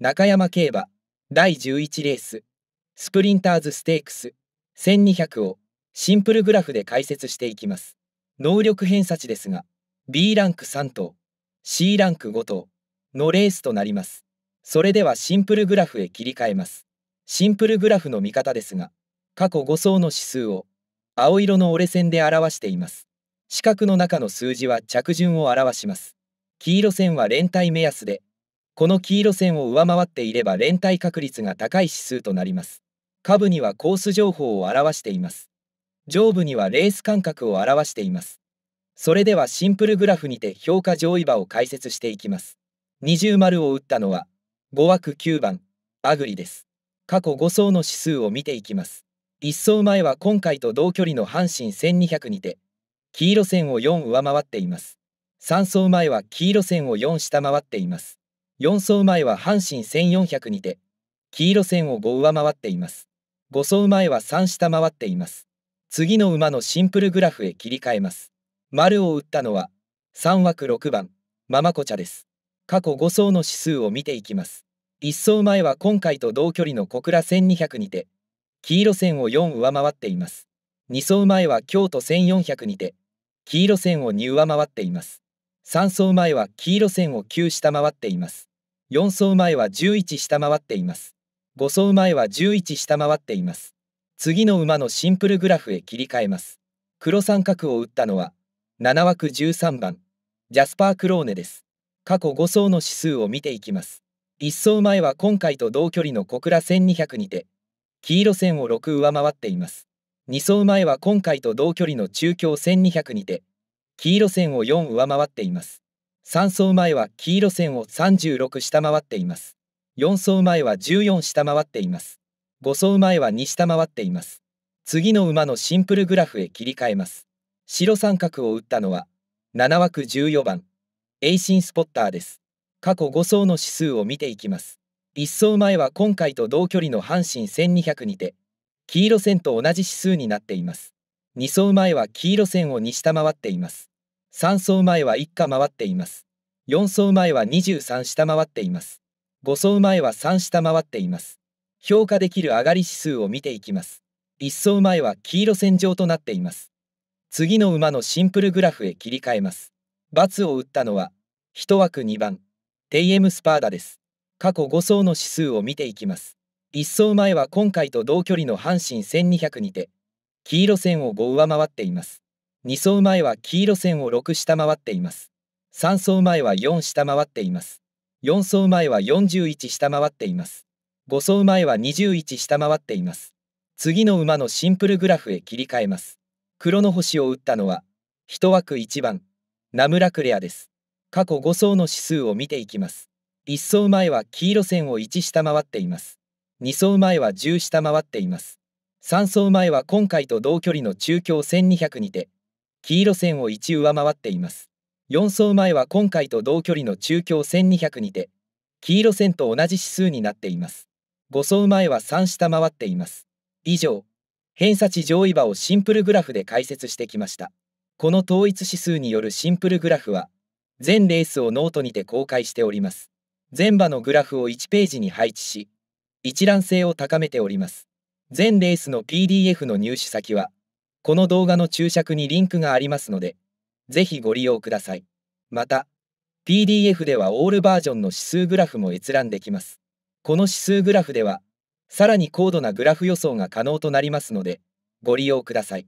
中山競馬第11レーススプリンターズステークス1200をシンプルグラフで解説していきます能力偏差値ですが B ランク3頭 C ランク5頭のレースとなりますそれではシンプルグラフへ切り替えますシンプルグラフの見方ですが過去5層の指数を青色の折れ線で表しています四角の中の数字は着順を表します黄色線は連帯目安でこの黄色線を上回っていれば連帯確率が高い指数となります。下部にはコース情報を表しています。上部にはレース間隔を表しています。それではシンプルグラフにて評価上位馬を解説していきます。二重丸を打ったのは、5枠9番、アグリです。過去5層の指数を見ていきます。1走前は今回と同距離の阪神1200にて、黄色線を4上回っています。3走前は黄色線を4下回っています。4走前は阪神1400にて、黄色線を5上回っています。5走前は3下回っています。次の馬のシンプルグラフへ切り替えます。丸を打ったのは、3枠6番、ママコチャです。過去5走の指数を見ていきます。1走前は今回と同距離の小倉1200にて、黄色線を4上回っています。2走前は京都1400にて、黄色線を2上回っています。3走前は黄色線を9下回っています。4走前は11下回っています。5走前は11下回っています。次の馬のシンプルグラフへ切り替えます。黒三角を打ったのは、7枠13番、ジャスパー・クローネです。過去5走の指数を見ていきます。1走前は今回と同距離の小倉1200にて、黄色線を6上回っています。2走前は今回と同距離の中京1200にて、黄色線を4上回っています。3走前は黄色線を36下回っています。4走前は14下回っています。5走前は2下回っています。次の馬のシンプルグラフへ切り替えます。白三角を打ったのは、7枠14番、エイシンスポッターです。過去5走の指数を見ていきます。1走前は今回と同距離の阪神1200にて、黄色線と同じ指数になっています。2走前は黄色線を2下回っています。3走前は1下回っています。4走前は23下回っています。5走前は3下回っています。評価できる上がり指数を見ていきます。1走前は黄色線上となっています。次の馬のシンプルグラフへ切り替えます。×を打ったのは、1枠2番、テイエムスパーダです。過去5走の指数を見ていきます。1走前は今回と同距離の阪神1200にて、黄色線を5上回っています。2走前は黄色線を6下回っています。3走前は4下回っています。4走前は41下回っています。5走前は21下回っています。次の馬のシンプルグラフへ切り替えます。黒の星を打ったのは、一枠1番、ナムラクレアです。過去5走の指数を見ていきます。1走前は黄色線を1下回っています。2走前は10下回っています。3走前は今回と同距離の中京1200にて、黄色線を1上回っています。4走前は今回と同距離の中京1200にて、黄色線と同じ指数になっています。5走前は3下回っています。以上、偏差値上位馬をシンプルグラフで解説してきました。この統一指数によるシンプルグラフは、全レースをノートにて公開しております。全場のグラフを1ページに配置し、一覧性を高めております。全レースの PDF の入手先は、この動画の注釈にリンクがありますので、ぜひご利用ください。また、PDF ではオールバージョンの指数グラフも閲覧できます。この指数グラフでは、さらに高度なグラフ予想が可能となりますので、ご利用ください。